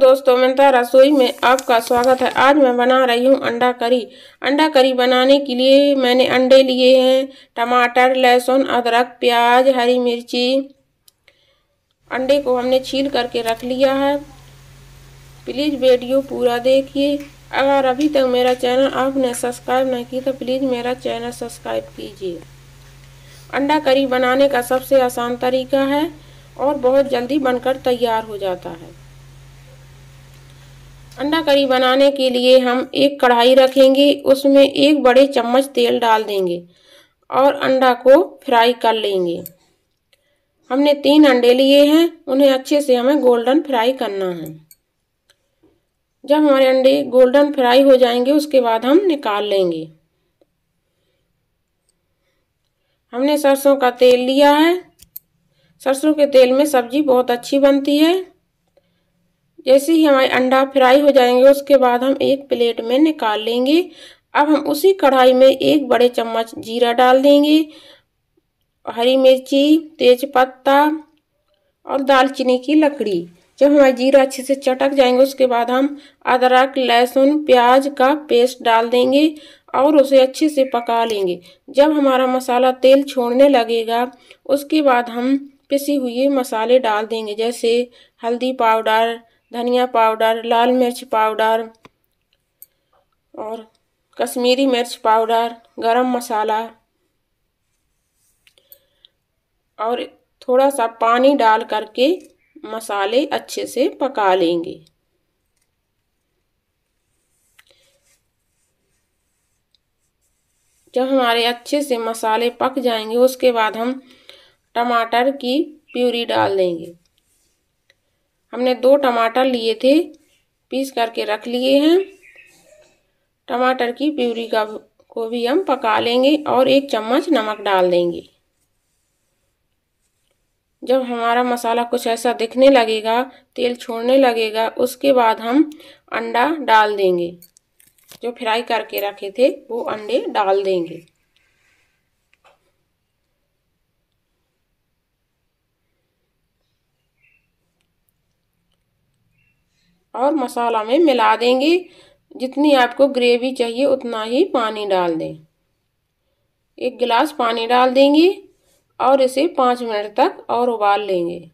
दोस्तों मिलता रसोई में आपका स्वागत है आज मैं बना रही हूँ अंडा करी अंडा करी बनाने के लिए मैंने अंडे लिए हैं टमाटर लहसुन अदरक प्याज हरी मिर्ची अंडे को हमने छील करके रख लिया है प्लीज़ वीडियो पूरा देखिए अगर अभी तक मेरा चैनल आपने सब्सक्राइब नहीं किया तो प्लीज़ मेरा चैनल सब्सक्राइब कीजिए अंडा करी बनाने का सबसे आसान तरीका है और बहुत जल्दी बनकर तैयार हो जाता है अंडा करी बनाने के लिए हम एक कढ़ाई रखेंगे उसमें एक बड़े चम्मच तेल डाल देंगे और अंडा को फ्राई कर लेंगे हमने तीन अंडे लिए हैं उन्हें अच्छे से हमें गोल्डन फ्राई करना है जब हमारे अंडे गोल्डन फ्राई हो जाएंगे उसके बाद हम निकाल लेंगे हमने सरसों का तेल लिया है सरसों के तेल में सब्जी बहुत अच्छी बनती है जैसे ही हमारे अंडा फ्राई हो जाएंगे उसके बाद हम एक प्लेट में निकाल लेंगे अब हम उसी कढ़ाई में एक बड़े चम्मच जीरा डाल देंगे हरी मिर्ची तेज पत्ता और दालचीनी की लकड़ी जब हमारा जीरा अच्छे से चटक जाएंगे उसके बाद हम अदरक लहसुन प्याज का पेस्ट डाल देंगे और उसे अच्छे से पका लेंगे जब हमारा मसाला तेल छोड़ने लगेगा उसके बाद हम पिसी हुए मसाले डाल देंगे जैसे हल्दी पाउडर धनिया पाउडर लाल मिर्च पाउडर और कश्मीरी मिर्च पाउडर गरम मसाला और थोड़ा सा पानी डाल करके मसाले अच्छे से पका लेंगे जब हमारे अच्छे से मसाले पक जाएंगे उसके बाद हम टमाटर की प्यूरी डाल देंगे हमने दो टमाटर लिए थे पीस करके रख लिए हैं टमाटर की प्यूरी का को भी हम पका लेंगे और एक चम्मच नमक डाल देंगे जब हमारा मसाला कुछ ऐसा दिखने लगेगा तेल छोड़ने लगेगा उसके बाद हम अंडा डाल देंगे जो फ्राई करके रखे थे वो अंडे डाल देंगे और मसाला में मिला देंगे जितनी आपको ग्रेवी चाहिए उतना ही पानी डाल दें एक गिलास पानी डाल देंगे और इसे पाँच मिनट तक और उबाल लेंगे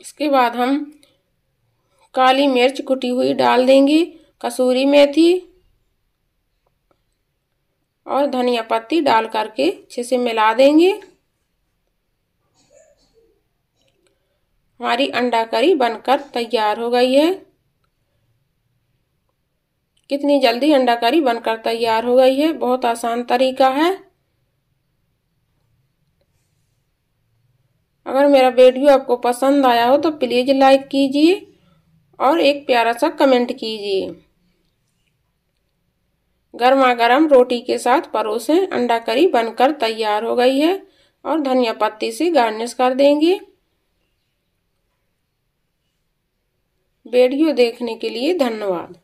इसके बाद हम काली मिर्च कुटी हुई डाल देंगे कसूरी मेथी और धनिया पत्ती डाल करके अच्छे से मिला देंगे हमारी अंडा करी बनकर तैयार हो गई है कितनी जल्दी अंडा करी बनकर तैयार हो गई है बहुत आसान तरीका है अगर मेरा वीडियो आपको पसंद आया हो तो प्लीज़ लाइक कीजिए और एक प्यारा सा कमेंट कीजिए गर्मा गर्म रोटी के साथ परोसें अंडा करी बनकर तैयार हो गई है और धनिया पत्ती से गार्निश कर देंगे वीडियो देखने के लिए धन्यवाद